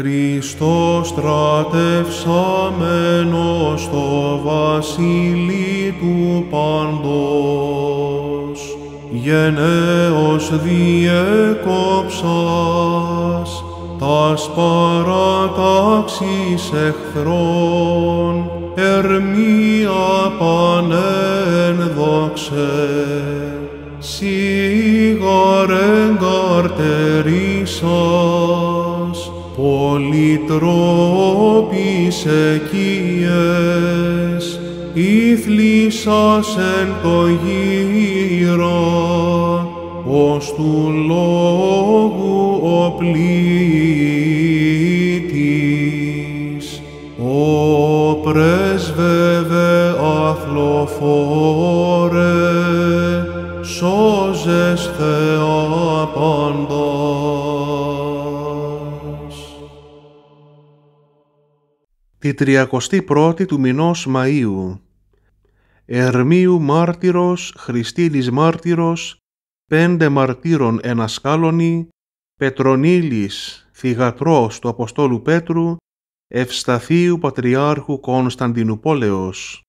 Χριστός στρατευσαμένος, στο βασίλει του παντός, γενναίος διέκοψας, τας παρατάξεις εχθρών, ερμία πανέν δόξε, σιγαρ εγκαρτερίσας, πολύ τρόποι εκείες, η εν το γύρο, ως του λόγου ο πλήτης, ο πρέσβευε αθλοφόρε, σώζεσθε απαντά. τη 31η του μηνός Μαΐου. Ερμίου μάρτυρος, Χριστίλης μάρτυρος, πέντε μαρτύρων ενασκάλωνη, Πετρονίλης, θυγατρός του Αποστόλου Πέτρου, Ευσταθίου Πατριάρχου Κωνσταντινούπολεως.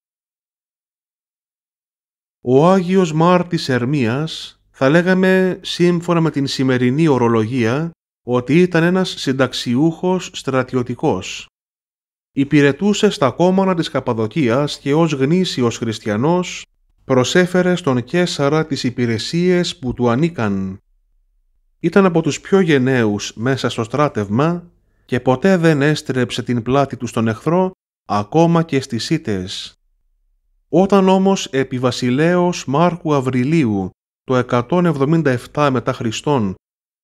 Ο Άγιος Μάρτης Ερμίας θα λέγαμε σύμφωνα με την σημερινή ορολογία ότι ήταν ένας συνταξιούχος στρατιωτικός υπηρετούσε στα κόμματα της Καπαδοκίας και ως γνήσιος χριστιανός προσέφερε στον Κέσαρα τις υπηρεσίες που του ανήκαν. Ήταν από τους πιο γενναίους μέσα στο στράτευμα και ποτέ δεν έστρεψε την πλάτη του στον εχθρό ακόμα και στις ήτες. Όταν όμως επί βασιλέως Μάρκου Αυριλίου το 177 μετά Χριστόν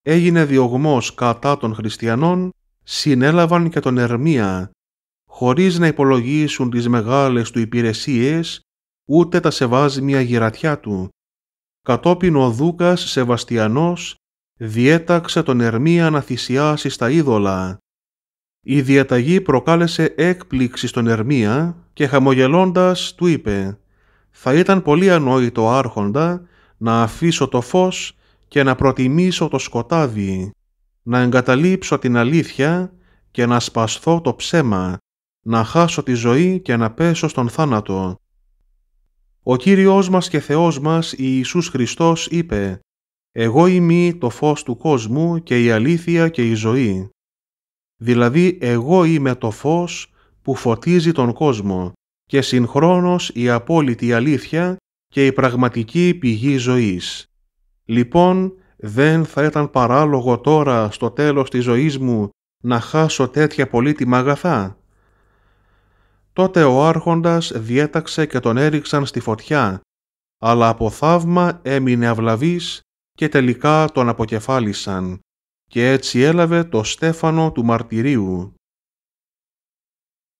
έγινε διωγμός κατά των χριστιανών, συνέλαβαν και τον Ερμία, χωρίς να υπολογίσουν τις μεγάλες του υπηρεσίες, ούτε τα σεβάζει μια γυρατιά του. Κατόπιν ο Δούκας Σεβαστιανός διέταξε τον Ερμία να θυσιάσει στα είδωλα. Η διαταγή προκάλεσε έκπληξη στον Ερμία και χαμογελώντας του είπε «Θα ήταν πολύ ανόητο άρχοντα να αφήσω το φως και να προτιμήσω το σκοτάδι, να εγκαταλείψω την αλήθεια και να σπαστώ το ψέμα να χάσω τη ζωή και να πέσω στον θάνατο. Ο Κύριος μας και Θεός μας Ιησούς Χριστός είπε «Εγώ είμαι το φως του κόσμου και η αλήθεια και η ζωή». Δηλαδή εγώ είμαι το φως που φωτίζει τον κόσμο και συγχρόνως η απόλυτη αλήθεια και η πραγματική πηγή ζωής. Λοιπόν, δεν θα ήταν παράλογο τώρα στο τέλος της ζωής μου να χάσω τέτοια πολύτιμα αγαθά. Τότε ο άρχοντας διέταξε και τον έριξαν στη φωτιά, αλλά από θαύμα έμεινε αυλαβής και τελικά τον αποκεφάλισαν και έτσι έλαβε το στέφανο του μαρτυρίου.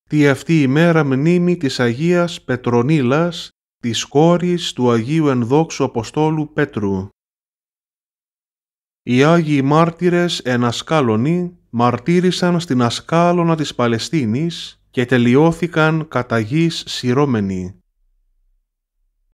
Τη αυτή η μέρα μνήμη της Αγίας Πετρονίλας, της κόρης του Αγίου Ενδόξου Αποστόλου Πέτρου. Οι Άγιοι Μάρτυρες εν Ασκάλωνη μαρτύρησαν στην Ασκάλωνα της Παλαιστίνης και τελειώθηκαν κατά γης σειρώμενοι.